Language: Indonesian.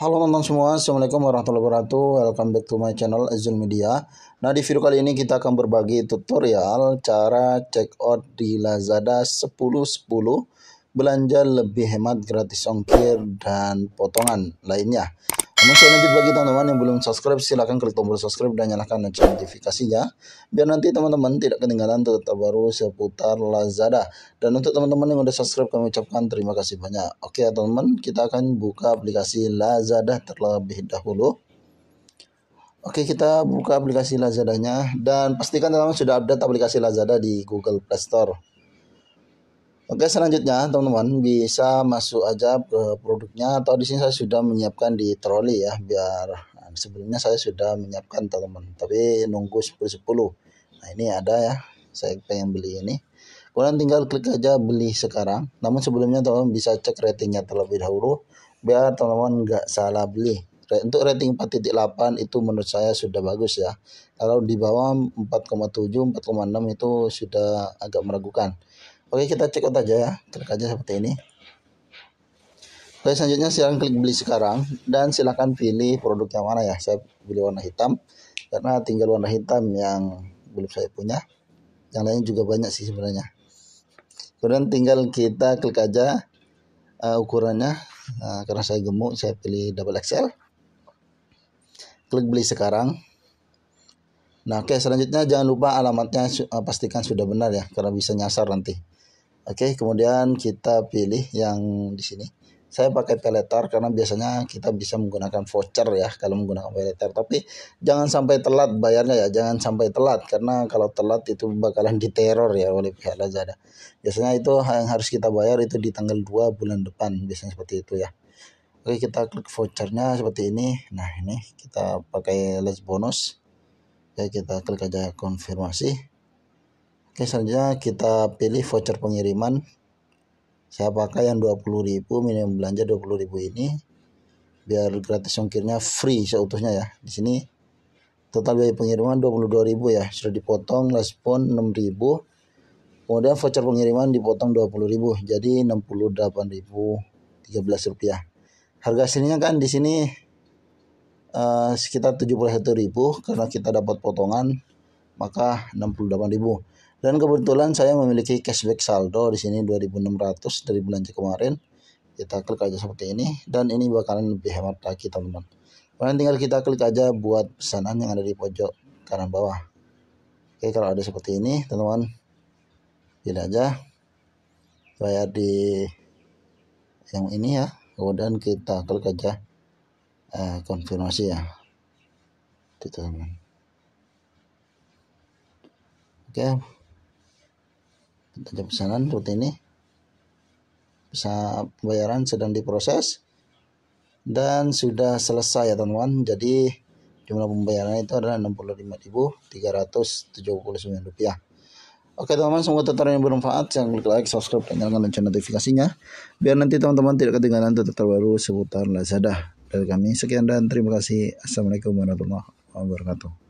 Halo teman-teman semua, Assalamualaikum warahmatullahi wabarakatuh Welcome back to my channel Azul Media Nah di video kali ini kita akan berbagi tutorial Cara check out di Lazada 1010 Belanja lebih hemat gratis ongkir dan potongan lainnya namun saya bagi teman-teman yang belum subscribe silahkan klik tombol subscribe dan nyalakan notifikasinya biar nanti teman-teman tidak ketinggalan baru seputar Lazada. Dan untuk teman-teman yang sudah subscribe kami ucapkan terima kasih banyak. Oke teman-teman kita akan buka aplikasi Lazada terlebih dahulu. Oke kita buka aplikasi Lazadanya dan pastikan teman-teman sudah update aplikasi Lazada di Google Play Store. Oke selanjutnya teman-teman bisa masuk aja ke produknya atau di sini saya sudah menyiapkan di troli ya biar nah, sebelumnya saya sudah menyiapkan teman-teman tapi nunggu 10 10. Nah ini ada ya saya pengen beli ini. Kalian tinggal klik aja beli sekarang. Namun sebelumnya teman-teman bisa cek ratingnya terlebih dahulu biar teman-teman nggak salah beli. Untuk rating 4.8 itu menurut saya sudah bagus ya. Kalau di bawah 4,7, 4,6 itu sudah agak meragukan. Oke kita cek out aja ya Klik aja seperti ini Oke selanjutnya silahkan klik beli sekarang Dan silahkan pilih produk yang mana ya Saya pilih warna hitam Karena tinggal warna hitam yang belum saya punya Yang lainnya juga banyak sih sebenarnya Kemudian tinggal kita klik aja uh, Ukurannya uh, Karena saya gemuk saya pilih double XL Klik beli sekarang Nah oke selanjutnya jangan lupa alamatnya eh, pastikan sudah benar ya Karena bisa nyasar nanti Oke, kemudian kita pilih yang di sini. Saya pakai peletar karena biasanya kita bisa menggunakan voucher ya kalau menggunakan peletar. Tapi jangan sampai telat bayarnya ya, jangan sampai telat karena kalau telat itu bakalan diteror ya oleh pihak Lazada. Biasanya itu yang harus kita bayar itu di tanggal 2 bulan depan, biasanya seperti itu ya. Oke, kita klik vouchernya seperti ini. Nah, ini kita pakai les bonus. Oke, ya, kita klik aja konfirmasi. Oke selanjutnya kita pilih voucher pengiriman saya pakai yang 20.000 minimum belanja 20.000 ini biar gratis ongkirnya free seutuhnya ya di sini total biaya pengiriman 22.000 ya sudah dipotong respon 6.000 kemudian voucher pengiriman dipotong 20.000 jadi 68.013 rupiah harga aslinya kan di sini uh, sekitar 71.000 karena kita dapat potongan maka 68.000 dan kebetulan saya memiliki cashback saldo di sini 2.600 dari bulan kemarin kita klik aja seperti ini dan ini bakalan lebih hemat lagi teman-teman kemudian tinggal kita klik aja buat pesanan yang ada di pojok kanan bawah oke kalau ada seperti ini teman-teman pilih aja bayar di yang ini ya kemudian kita klik aja eh, konfirmasi ya itu teman oke kita ada pesanan seperti ini bisa pembayaran sedang diproses dan sudah selesai ya teman-teman jadi jumlah pembayaran itu adalah 65.379 rupiah Oke teman-teman semoga tutorial yang bermanfaat Jangan klik like, subscribe, dan nyalakan lonceng notifikasinya Biar nanti teman-teman tidak ketinggalan tutorial terbaru seputar Lazada Dari kami sekian dan terima kasih Assalamualaikum warahmatullahi wabarakatuh